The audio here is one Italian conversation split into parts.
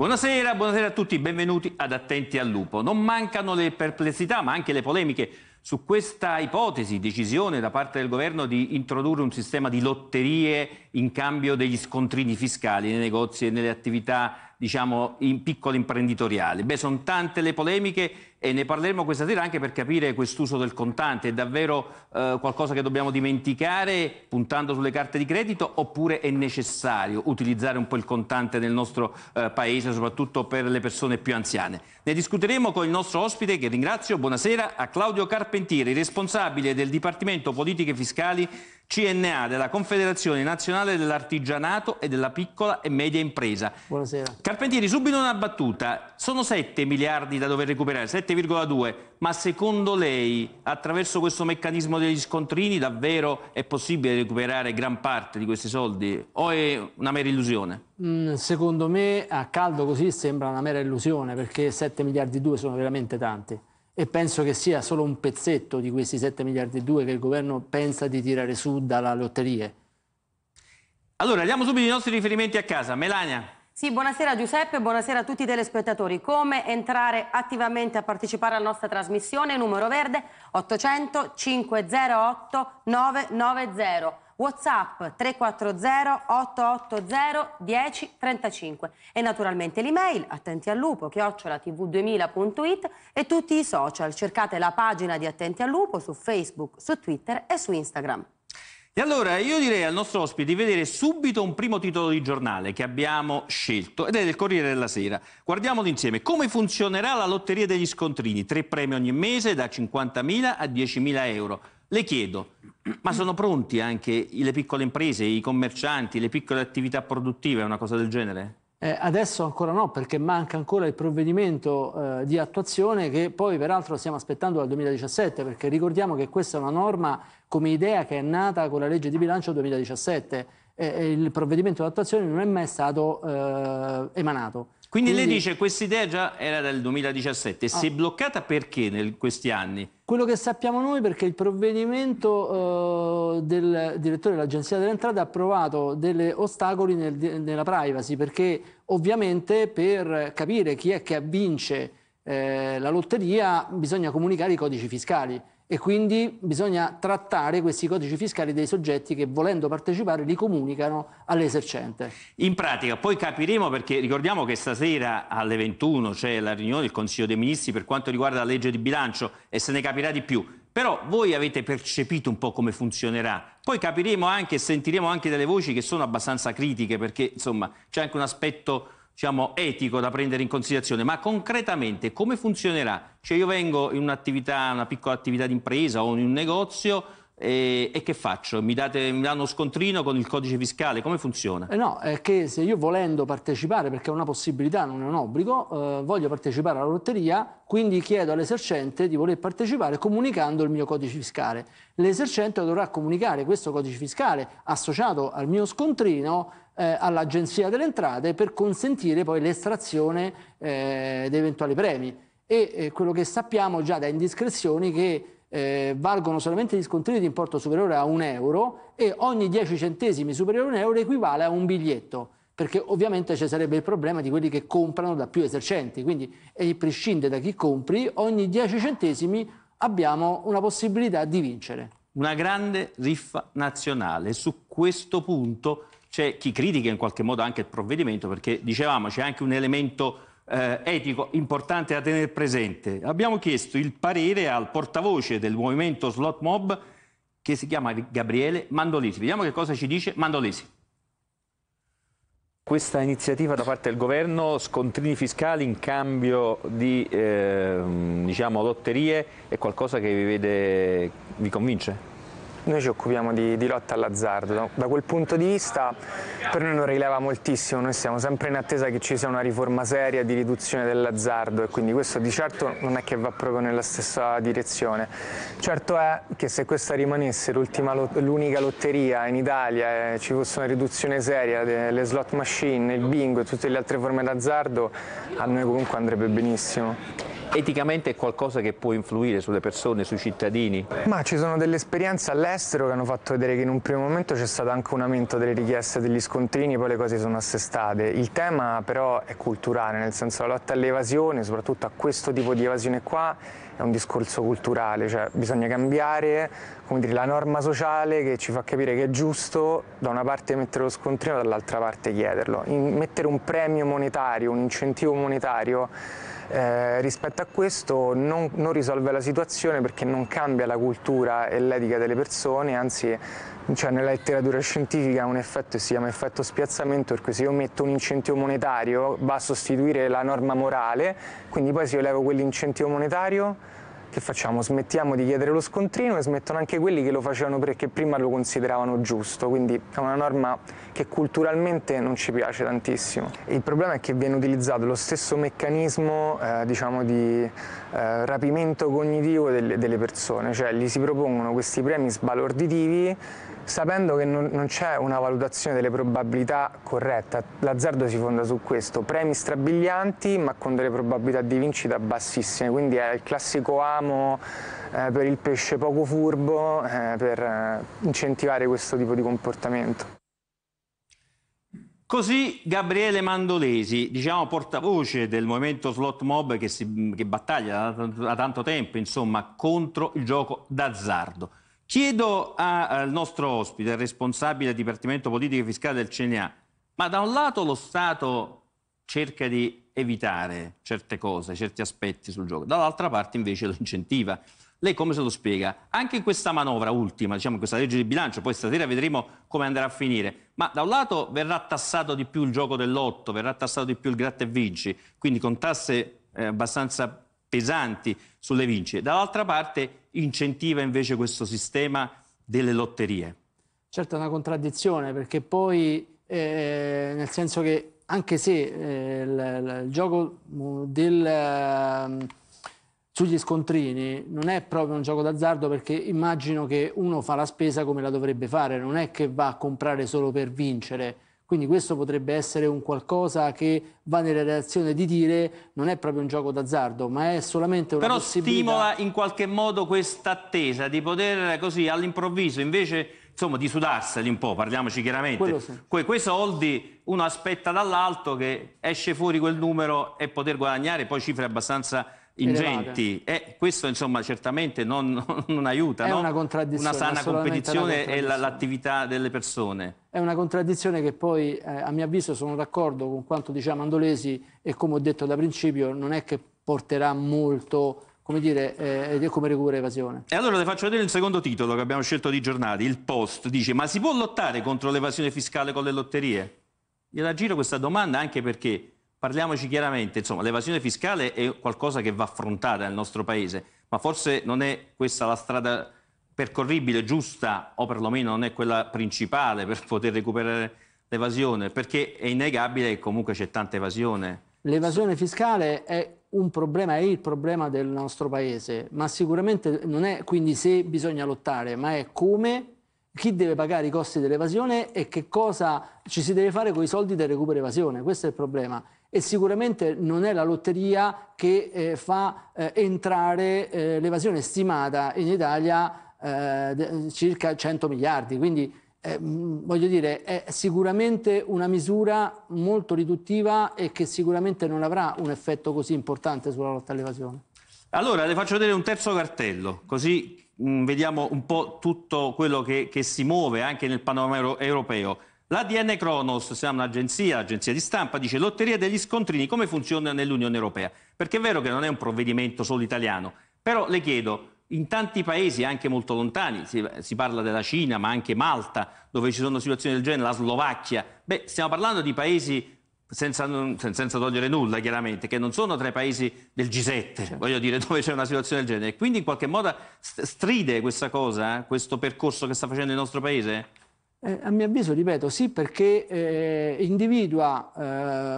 Buonasera, buonasera a tutti, benvenuti ad Attenti al Lupo. Non mancano le perplessità, ma anche le polemiche su questa ipotesi, decisione da parte del governo di introdurre un sistema di lotterie in cambio degli scontrini fiscali nei negozi e nelle attività, diciamo, in piccolo imprenditoriale. Beh, sono tante le polemiche e ne parleremo questa sera anche per capire quest'uso del contante, è davvero eh, qualcosa che dobbiamo dimenticare puntando sulle carte di credito oppure è necessario utilizzare un po' il contante nel nostro eh, paese, soprattutto per le persone più anziane. Ne discuteremo con il nostro ospite che ringrazio, buonasera, a Claudio Carpentieri, responsabile del Dipartimento Politiche Fiscali CNA della Confederazione Nazionale dell'Artigianato e della Piccola e Media Impresa. Buonasera. Carpentieri, subito una battuta. Sono 7 miliardi da dover recuperare, 7,2. Ma secondo lei, attraverso questo meccanismo degli scontrini, davvero è possibile recuperare gran parte di questi soldi? O è una mera illusione? Mm, secondo me, a caldo così, sembra una mera illusione, perché 7 miliardi e 2 sono veramente tanti e penso che sia solo un pezzetto di questi 7 miliardi e 2 che il governo pensa di tirare su dalla lotteria. Allora, andiamo subito i nostri riferimenti a casa. Melania. Sì, buonasera Giuseppe, buonasera a tutti i telespettatori. Come entrare attivamente a partecipare alla nostra trasmissione? Numero verde 800 508 990. WhatsApp 340 880 1035 e naturalmente l'email attenti al lupo chiocciola 2000it e tutti i social. Cercate la pagina di Attenti al lupo su Facebook, su Twitter e su Instagram. E allora io direi al nostro ospite di vedere subito un primo titolo di giornale che abbiamo scelto ed è del Corriere della Sera. Guardiamolo insieme. Come funzionerà la lotteria degli scontrini? Tre premi ogni mese da 50.000 a 10.000 euro. Le chiedo, ma sono pronti anche le piccole imprese, i commercianti, le piccole attività produttive a una cosa del genere? Eh, adesso ancora no, perché manca ancora il provvedimento eh, di attuazione che poi peraltro stiamo aspettando dal 2017, perché ricordiamo che questa è una norma come idea che è nata con la legge di bilancio 2017 e, e il provvedimento di attuazione non è mai stato eh, emanato. Quindi, lei dice che questa idea già era del 2017, ah. si è ah. bloccata perché in questi anni? Quello che sappiamo noi perché il provvedimento eh, del direttore dell'Agenzia delle Entrate ha approvato degli ostacoli nel, nella privacy perché ovviamente per capire chi è che vince eh, la lotteria bisogna comunicare i codici fiscali e quindi bisogna trattare questi codici fiscali dei soggetti che volendo partecipare li comunicano all'esercente. In pratica poi capiremo perché ricordiamo che stasera alle 21 c'è la riunione del Consiglio dei Ministri per quanto riguarda la legge di bilancio e se ne capirà di più. Però voi avete percepito un po' come funzionerà. Poi capiremo anche e sentiremo anche delle voci che sono abbastanza critiche perché insomma c'è anche un aspetto diciamo, etico da prendere in considerazione, ma concretamente come funzionerà? Cioè io vengo in un'attività, una piccola attività di impresa o in un negozio, e, e, che faccio? Mi, date, mi danno scontrino con il codice fiscale? Come funziona? Eh no, è che se io volendo partecipare, perché è una possibilità, non è un obbligo, eh, voglio partecipare alla lotteria, quindi chiedo all'esercente di voler partecipare comunicando il mio codice fiscale. L'esercente dovrà comunicare questo codice fiscale associato al mio scontrino eh, all'agenzia delle entrate per consentire poi l'estrazione eh, di eventuali premi. E eh, quello che sappiamo già da indiscrezioni che eh, valgono solamente gli scontrini di importo superiore a un euro e ogni 10 centesimi superiore a un euro equivale a un biglietto, perché ovviamente ci sarebbe il problema di quelli che comprano da più esercenti, quindi e prescinde da chi compri, ogni 10 centesimi abbiamo una possibilità di vincere. Una grande riffa nazionale, su questo punto c'è chi critica in qualche modo anche il provvedimento, perché dicevamo c'è anche un elemento eh, etico importante da tenere presente. Abbiamo chiesto il parere al portavoce del movimento Slot Mob che si chiama Gabriele Mandolesi. Vediamo che cosa ci dice Mandolesi. Questa iniziativa da parte del governo, scontrini fiscali in cambio di eh, diciamo, lotterie, è qualcosa che vi, vede, vi convince? Noi ci occupiamo di, di lotta all'azzardo, da, quel punto di vista per noi non rileva moltissimo, noi siamo sempre in attesa che ci sia una riforma seria di riduzione dell'azzardo e quindi questo di certo non è che va proprio nella stessa direzione. Certo è che se questa rimanesse l'unica lotteria in Italia e ci fosse una riduzione seria delle eh, slot machine, il bingo e tutte le altre forme d'azzardo, a noi comunque andrebbe benissimo eticamente è qualcosa che può influire sulle persone, sui cittadini? Ma ci sono delle esperienze all'estero che hanno fatto vedere che in un primo momento c'è stato anche un aumento delle richieste degli scontrini, poi le cose sono assestate. Il tema però è culturale, nel senso la lotta all'evasione, soprattutto a questo tipo di evasione qua, è un discorso culturale, cioè bisogna cambiare dire, la norma sociale che ci fa capire che è giusto da una parte mettere lo scontrino e dall'altra parte chiederlo. In mettere un premio monetario, un incentivo monetario eh, rispetto a questo non, non risolve la situazione perché non cambia la cultura e l'etica delle persone, anzi cioè nella letteratura scientifica un effetto si chiama effetto spiazzamento perché se io metto un incentivo monetario va a sostituire la norma morale, quindi poi se io levo quell'incentivo monetario che facciamo? Smettiamo di chiedere lo scontrino e smettono anche quelli che lo facevano perché prima lo consideravano giusto, quindi è una norma che culturalmente non ci piace tantissimo. Il problema è che viene utilizzato lo stesso meccanismo eh, diciamo di eh, rapimento cognitivo delle, delle persone, cioè gli si propongono questi premi sbalorditivi sapendo che non, non c'è una valutazione delle probabilità corretta. L'azzardo si fonda su questo, premi strabilianti ma con delle probabilità di vincita bassissime, quindi è il classico amo eh, per il pesce poco furbo eh, per eh, incentivare questo tipo di comportamento. Così Gabriele Mandolesi, diciamo portavoce del movimento slot mob che, si, che battaglia da, tanto tempo insomma, contro il gioco d'azzardo. Chiedo a, al nostro ospite, responsabile del Dipartimento Politica e Fiscale del CNA, ma da un lato lo Stato cerca di evitare certe cose, certi aspetti sul gioco, dall'altra parte invece lo incentiva. Lei come se lo spiega? Anche in questa manovra ultima, diciamo in questa legge di bilancio, poi stasera vedremo come andrà a finire, ma da un lato verrà tassato di più il gioco dell'otto, verrà tassato di più il gratta e vinci, quindi con tasse eh, abbastanza pesanti sulle vincite, dall'altra parte incentiva invece questo sistema delle lotterie. Certo è una contraddizione perché poi eh, nel senso che anche se eh, il, il, gioco mm, del, eh, sugli scontrini non è proprio un gioco d'azzardo perché immagino che uno fa la spesa come la dovrebbe fare, non è che va a comprare solo per vincere quindi questo potrebbe essere un qualcosa che va nella reazione di dire non è proprio un gioco d'azzardo, ma è solamente una Però possibilità... Però stimola in qualche modo questa attesa di poter così all'improvviso, invece insomma di sudarseli un po', parliamoci chiaramente. Sì. Que quei soldi uno aspetta dall'alto che esce fuori quel numero e poter guadagnare poi cifre abbastanza ingenti. Eh, questo insomma certamente non, non aiuta. È no? una contraddizione. Una sana competizione e l'attività delle persone. È una contraddizione che poi eh, a mio avviso sono d'accordo con quanto diceva Mandolesi e come ho detto da principio non è che porterà molto come dire, eh, come recupera evasione. E allora le faccio vedere il secondo titolo che abbiamo scelto di giornate, il Post, dice ma si può lottare contro l'evasione fiscale con le lotterie? Gliela giro questa domanda anche perché parliamoci chiaramente, insomma, l'evasione fiscale è qualcosa che va affrontata nel nostro Paese, ma forse non è questa la strada percorribile, giusta, o perlomeno non è quella principale per poter recuperare l'evasione, perché è innegabile che comunque c'è tanta evasione. L'evasione fiscale è un problema, è il problema del nostro paese, ma sicuramente non è quindi se bisogna lottare, ma è come, chi deve pagare i costi dell'evasione e che cosa ci si deve fare con i soldi del recupero evasione. Questo è il problema e sicuramente non è la lotteria che eh, fa eh, entrare eh, l'evasione stimata in Italia eh, circa 100 miliardi. Quindi eh, voglio dire, è sicuramente una misura molto riduttiva e che sicuramente non avrà un effetto così importante sulla lotta all'evasione. Allora le faccio vedere un terzo cartello, così mh, mm, vediamo un po' tutto quello che, che si muove anche nel panorama europeo. L'ADN Cronos, siamo un'agenzia, agenzia di stampa, dice lotteria degli scontrini, come funziona nell'Unione Europea? Perché è vero che non è un provvedimento solo italiano, però le chiedo, in tanti paesi anche molto lontani, si, si, parla della Cina, ma anche Malta, dove ci sono situazioni del genere, la Slovacchia, beh, stiamo parlando di paesi senza, senza togliere nulla, chiaramente, che non sono tra i paesi del G7, certo. voglio dire, dove c'è una situazione del genere. Quindi in qualche modo stride questa cosa, eh, questo percorso che sta facendo il nostro paese? Eh, a mio avviso, ripeto, sì perché eh, individua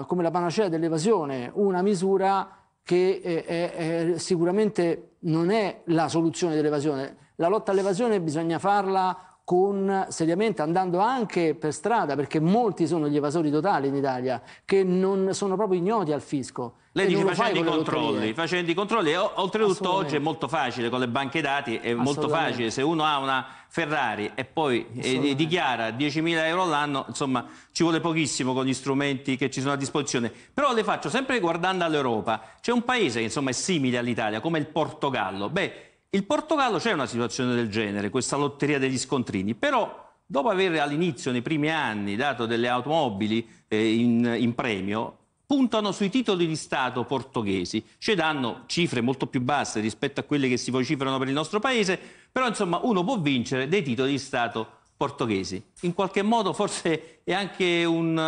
eh, come la panacea dell'evasione una misura che eh, è, è, sicuramente non è la soluzione dell'evasione. La lotta all'evasione bisogna farla con, seriamente andando anche per strada, perché molti sono gli evasori totali in Italia, che non sono proprio ignoti al fisco. Lei dice facendo i controlli, facendo i controlli, oltretutto oggi è molto facile con le banche dati, è molto facile, se uno ha una Ferrari e poi eh, dichiara 10.000 euro all'anno, insomma ci vuole pochissimo con gli strumenti che ci sono a disposizione, però le faccio sempre guardando all'Europa, c'è un paese che insomma è simile all'Italia, come il Portogallo, Beh, il Portogallo c'è una situazione del genere, questa lotteria degli scontrini, però dopo aver all'inizio, nei primi anni, dato delle automobili eh, in, in premio, puntano sui titoli di Stato portoghesi. Ci danno cifre molto più basse rispetto a quelle che si vociferano per il nostro paese, però insomma uno può vincere dei titoli di Stato portoghesi. In qualche modo forse è anche un,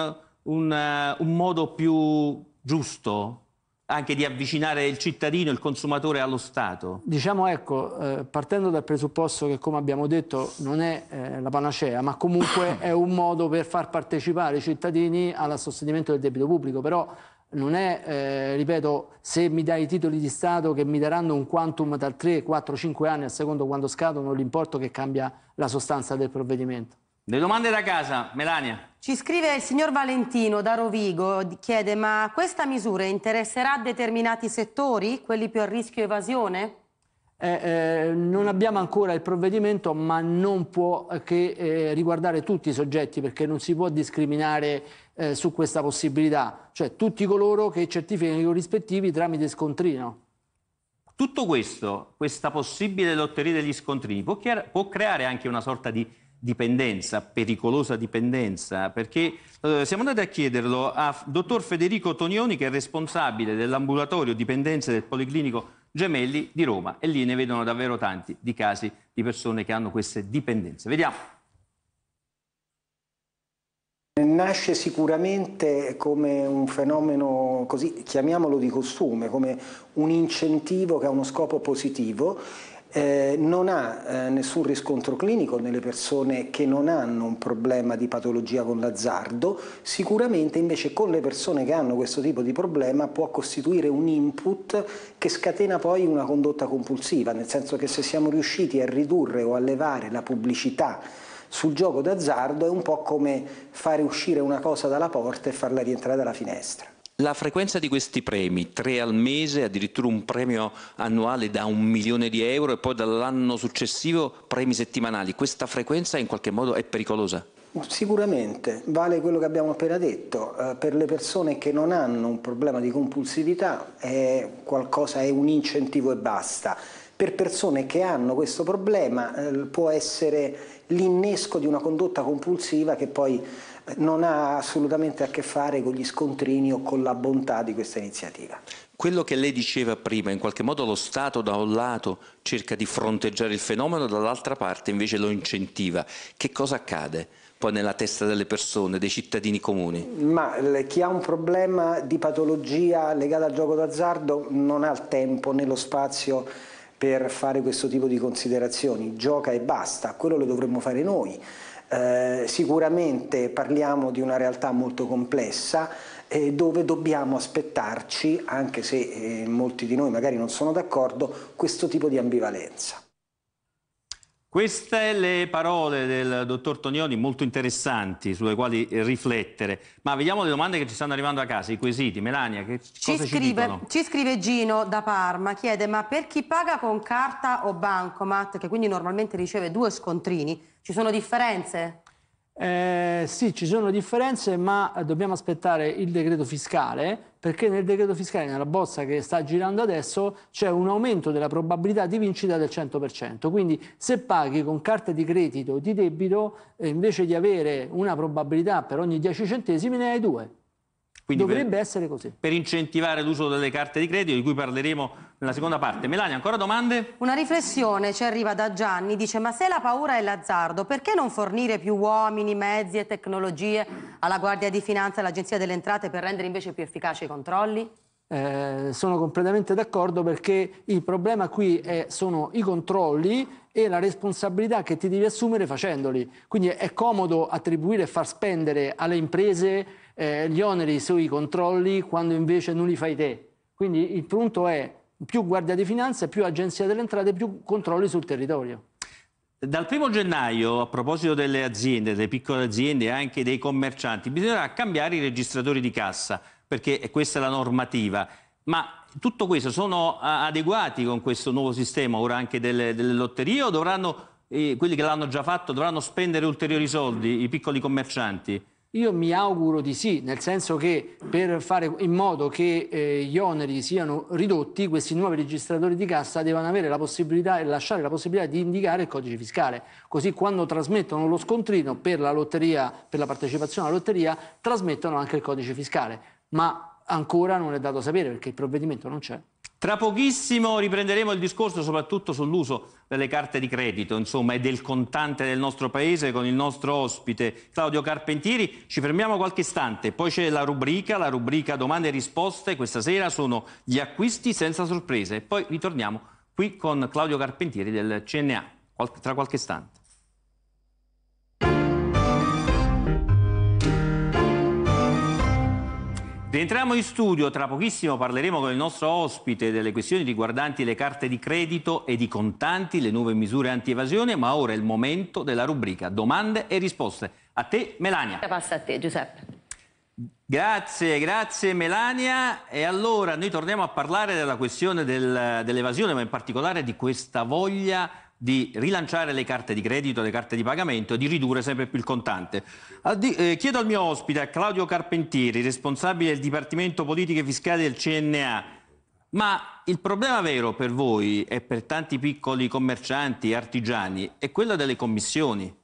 un, eh, un modo più giusto anche di avvicinare il cittadino, il consumatore allo Stato? Diciamo ecco, eh, partendo dal presupposto che come abbiamo detto non è eh, la panacea, ma comunque è un modo per far partecipare i cittadini all'assostenimento del debito pubblico, però non è, eh, ripeto, se mi dai i titoli di Stato che mi daranno un quantum da 3, 4, 5 anni a secondo quando scadono l'importo che cambia la sostanza del provvedimento. Le domande da casa, Melania. Ci scrive il signor Valentino da Rovigo, chiede ma questa misura interesserà determinati settori, quelli più a rischio evasione? Eh, eh, non abbiamo ancora il provvedimento, ma non può eh, che eh, riguardare tutti i soggetti perché non si può discriminare eh, su questa possibilità, cioè tutti coloro che certificano i corrispettivi tramite scontrino. Tutto questo, questa possibile lotteria degli scontrini, può, può creare anche una sorta di dipendenza, pericolosa dipendenza, perché eh, siamo andati a chiederlo a dottor Federico Tonioni che è responsabile dell'ambulatorio dipendenze del Policlinico Gemelli di Roma e lì ne vedono davvero tanti di casi di persone che hanno queste dipendenze. Vediamo. Nasce sicuramente come un fenomeno, così chiamiamolo di costume, come un incentivo che ha uno scopo positivo eh, non ha eh, nessun riscontro clinico nelle persone che non hanno un problema di patologia con l'azzardo, sicuramente invece con le persone che hanno questo tipo di problema può costituire un input che scatena poi una condotta compulsiva, nel senso che se siamo riusciti a ridurre o a levare la pubblicità sul gioco d'azzardo è un po' come fare uscire una cosa dalla porta e farla rientrare dalla finestra. La frequenza di questi premi, tre al mese, addirittura un premio annuale da un milione di euro e poi dall'anno successivo premi settimanali, questa frequenza in qualche modo è pericolosa? Sicuramente, vale quello che abbiamo appena detto, eh, per le persone che non hanno un problema di compulsività è, qualcosa, è un incentivo e basta. Per persone che hanno questo problema eh, può essere l'innesco di una condotta compulsiva che poi non ha assolutamente a che fare con gli scontrini o con la bontà di questa iniziativa. Quello che lei diceva prima, in qualche modo lo Stato da un lato cerca di fronteggiare il fenomeno, dall'altra parte invece lo incentiva. Che cosa accade? poi nella testa delle persone, dei cittadini comuni? Ma eh, chi ha un problema di patologia legata al gioco d'azzardo non ha il tempo né lo spazio per fare questo tipo di considerazioni, gioca e basta, quello lo dovremmo fare noi. Eh, sicuramente parliamo di una realtà molto complessa eh, dove dobbiamo aspettarci, anche se eh, molti di noi magari non sono d'accordo, questo tipo di ambivalenza. Queste le parole del dottor Tognoni molto interessanti sulle quali riflettere, ma vediamo le domande che ci stanno arrivando a casa, i quesiti. Melania, che ci cosa scrive, ci, ci scrive Gino da Parma, chiede ma per chi paga con carta o bancomat, che quindi normalmente riceve due scontrini, ci sono differenze? Eh, sì, ci sono differenze, ma dobbiamo aspettare il decreto fiscale perché nel decreto fiscale, nella bozza che sta girando adesso, c'è un aumento della probabilità di vincita del 100%. Quindi se paghi con carta di credito o di debito, eh, invece di avere una probabilità per ogni 10 centesimi, ne hai due. Quindi Dovrebbe per, essere così. Per incentivare l'uso delle carte di credito, di cui parleremo nella seconda parte. Melania, ancora domande? Una riflessione ci arriva da Gianni, dice ma se la paura è l'azzardo, perché non fornire più uomini, mezzi e tecnologie alla Guardia di Finanza e all'Agenzia delle Entrate per rendere invece più efficaci i controlli? Eh, sono completamente d'accordo perché il problema qui è, sono i controlli e la responsabilità che ti devi assumere facendoli. Quindi è comodo attribuire e far spendere alle imprese eh, gli oneri sui controlli quando invece non li fai te. Quindi il punto è più Guardia di Finanza, più Agenzia delle Entrate, più controlli sul territorio. Dal primo gennaio, a proposito delle aziende, delle piccole aziende e anche dei commercianti, bisognerà cambiare i registratori di cassa, perché questa è la normativa. Ma tutto questo sono adeguati con questo nuovo sistema, ora anche delle, delle lotterie, o dovranno, eh, quelli che l'hanno già fatto, dovranno spendere ulteriori soldi, i piccoli commercianti? Io mi auguro di sì, nel senso che per fare in modo che eh, gli oneri siano ridotti, questi nuovi registratori di cassa devono avere la possibilità e lasciare la possibilità di indicare il codice fiscale. Così quando trasmettono lo scontrino per la lotteria, per la partecipazione alla lotteria, trasmettono anche il codice fiscale. Ma ancora non è dato sapere perché il provvedimento non c'è. Tra pochissimo riprenderemo il discorso soprattutto sull'uso delle carte di credito, insomma, e del contante del nostro paese con il nostro ospite Claudio Carpentieri. Ci fermiamo qualche istante, poi c'è la rubrica, la rubrica domande e risposte. Questa sera sono gli acquisti senza sorprese. Poi ritorniamo qui con Claudio Carpentieri del CNA, tra qualche istante. Rientriamo in studio, tra pochissimo parleremo con il nostro ospite delle questioni riguardanti le carte di credito e di contanti, le nuove misure anti-evasione, ma ora è il momento della rubrica domande e risposte. A te Melania. Passa a te Giuseppe. Grazie, grazie Melania. E allora noi torniamo a parlare della questione del, dell'evasione, ma in particolare di questa voglia di rilanciare le carte di credito, le carte di pagamento e di ridurre sempre più il contante. Ah, eh, chiedo al mio ospite, Claudio Carpentieri, responsabile del Dipartimento Politiche Fiscali del CNA, ma il problema vero per voi e per tanti piccoli commercianti e artigiani è quello delle commissioni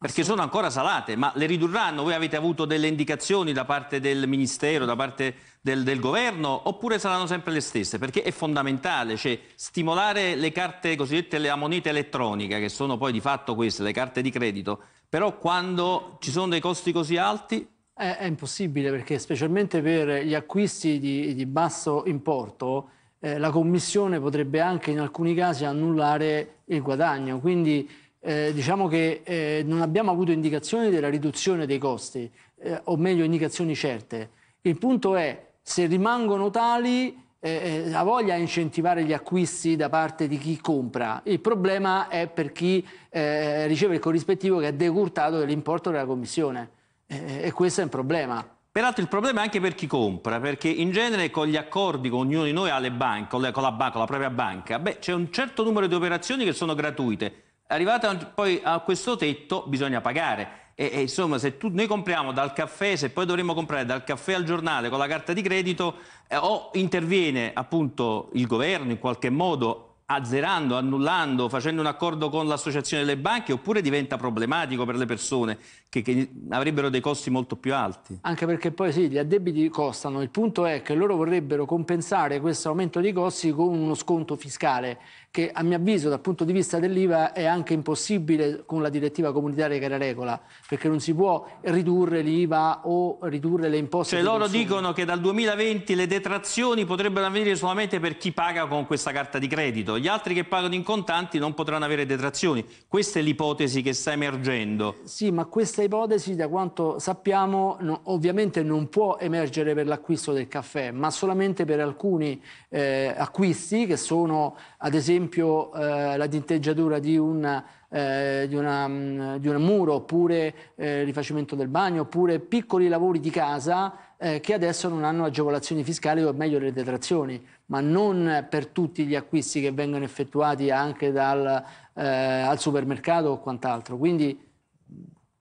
perché sono ancora salate, ma le ridurranno? Voi avete avuto delle indicazioni da parte del Ministero, da parte del, del Governo, oppure saranno sempre le stesse? Perché è fondamentale, cioè, stimolare le carte cosiddette, la moneta elettronica, che sono poi di fatto queste, le carte di credito, però quando ci sono dei costi così alti... È, è impossibile, perché specialmente per gli acquisti di, di basso importo, eh, la Commissione potrebbe anche in alcuni casi annullare il guadagno, quindi eh, diciamo che eh, non abbiamo avuto indicazioni della riduzione dei costi, eh, o meglio indicazioni certe. Il punto è se rimangono tali la eh, eh, voglia di incentivare gli acquisti da parte di chi compra. Il problema è per chi eh, riceve il corrispettivo che ha decurtato dell'importo della commissione e questo è un problema. Peraltro il problema è anche per chi compra, perché in genere con gli accordi con ognuno di noi ha le banche, con la, banca, con la propria banca, c'è un certo numero di operazioni che sono gratuite. Arrivata poi a questo tetto bisogna pagare. E, e insomma, se tu, noi compriamo dal caffè, se poi dovremmo comprare dal caffè al giornale con la carta di credito, eh, o interviene appunto il governo in qualche modo azzerando, annullando, facendo un accordo con l'associazione delle banche oppure diventa problematico per le persone che, che, avrebbero dei costi molto più alti? Anche perché poi sì, gli addebiti costano, il punto è che loro vorrebbero compensare questo aumento dei costi con uno sconto fiscale che a mio avviso dal punto di vista dell'IVA è anche impossibile con la direttiva comunitaria che la regola perché non si può ridurre l'IVA o ridurre le imposte. Cioè loro consumo. dicono che dal 2020 le detrazioni potrebbero avvenire solamente per chi paga con questa carta di credito gli altri che pagano in contanti non potranno avere detrazioni. Questa è l'ipotesi che sta emergendo. Sì, ma questa ipotesi, da quanto sappiamo, no, ovviamente non può emergere per l'acquisto del caffè, ma solamente per alcuni eh, acquisti che sono, ad esempio, eh, la tinteggiatura di un eh, di, una, mm, di, un muro, oppure eh, rifacimento del bagno, oppure piccoli lavori di casa eh, che adesso non hanno agevolazioni fiscali o meglio le detrazioni ma non per tutti gli acquisti che vengono effettuati anche dal, eh, al supermercato o quant'altro. Quindi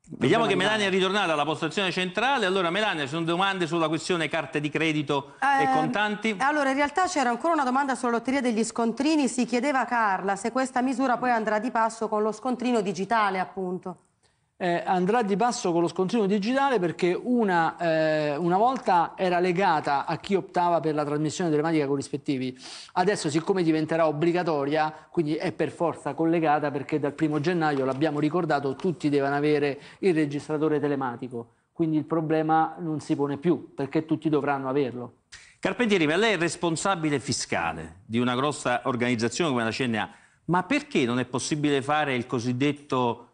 Vediamo che Melania è ritornata alla postazione centrale. Allora, Melania, ci sono domande sulla questione carte di credito eh, e contanti? Allora, in realtà c'era ancora una domanda sulla lotteria degli scontrini. Si chiedeva a Carla se questa misura poi andrà di passo con lo scontrino digitale, appunto eh, andrà di passo con lo scontrino digitale perché una, eh, una, volta era legata a chi optava per la trasmissione telematica con rispettivi, adesso siccome diventerà obbligatoria, quindi è per forza collegata perché dal primo gennaio, l'abbiamo ricordato, tutti devono avere il registratore telematico, quindi il problema non si pone più perché tutti dovranno averlo. Carpentieri, ma lei è responsabile fiscale di una grossa organizzazione come la CNA, ma perché non è possibile fare il cosiddetto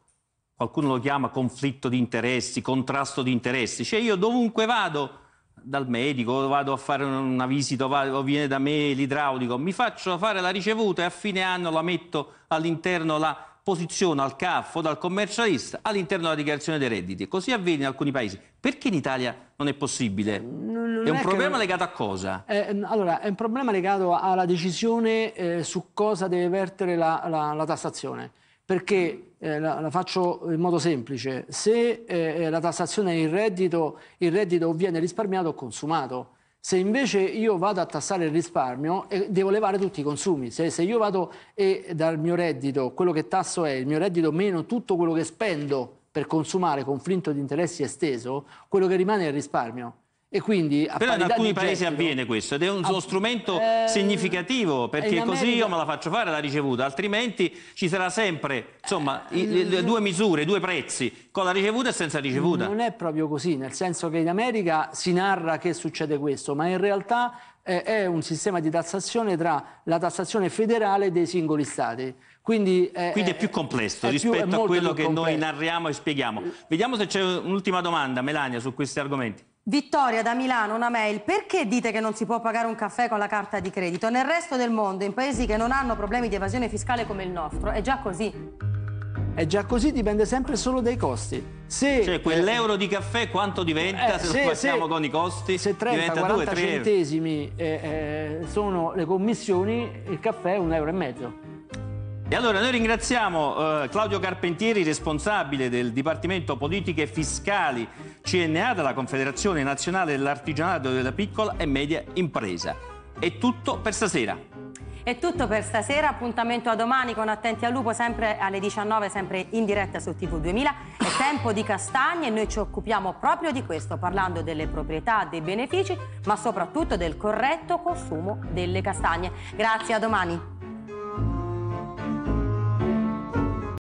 qualcuno lo chiama conflitto di interessi, contrasto di interessi, cioè io dovunque vado dal medico, vado a fare una visita, vado, viene da me l'idraulico, mi faccio fare la ricevuta e a fine anno la metto all'interno, la posiziono al CAF o dal commercialista all'interno della dichiarazione dei redditi. Così avviene in alcuni paesi. Perché in Italia non è possibile? Eh, non è un è problema non... legato a cosa? Eh, allora, è un problema legato alla decisione eh, su cosa deve vertere la, la, la tassazione perché eh, la, la, faccio in modo semplice, se eh, eh la tassazione è il reddito, il reddito viene risparmiato o consumato. Se invece io vado a tassare il risparmio, eh, devo levare tutti i consumi. Se, se io vado e dal mio reddito, quello che tasso è il mio reddito meno tutto quello che spendo per consumare conflitto di interessi esteso, quello che rimane è il risparmio. E quindi, Però in alcuni paesi gettito, avviene questo ed è uno strumento eh, significativo perché America, così io me la faccio fare la ricevuta, altrimenti ci sarà sempre insomma, eh, due misure, due prezzi, con la ricevuta e senza ricevuta. Non è proprio così, nel senso che in America si narra che succede questo, ma in realtà eh, è un sistema di tassazione tra la tassazione federale dei singoli stati. Quindi è, eh, Quindi è, eh, più complesso è rispetto più, a quello che complesso. noi narriamo e spieghiamo. Vediamo se c'è un'ultima domanda, Melania, su questi argomenti. Vittoria da Milano, una mail. Perché dite che non si può pagare un caffè con la carta di credito? Nel resto del mondo, in paesi che non hanno problemi di evasione fiscale come il nostro, è già così. È già così, dipende sempre solo dai costi. Se, cioè quell'euro eh, di caffè quanto diventa eh, se, se lo facciamo con i costi? Se 30-40 centesimi eh, eh, sono le commissioni, il caffè è un euro e mezzo. E allora noi ringraziamo eh, Claudio Carpentieri, responsabile del Dipartimento Politiche Fiscali CNA della Confederazione Nazionale dell'Artigianato della Piccola e Media Impresa. È tutto per stasera. È tutto per stasera, appuntamento a domani con Attenti al Lupo sempre alle 19, sempre in diretta su TV2000. È tempo di castagne e noi ci occupiamo proprio di questo, parlando delle proprietà, dei benefici, ma soprattutto del corretto consumo delle castagne. Grazie, a domani.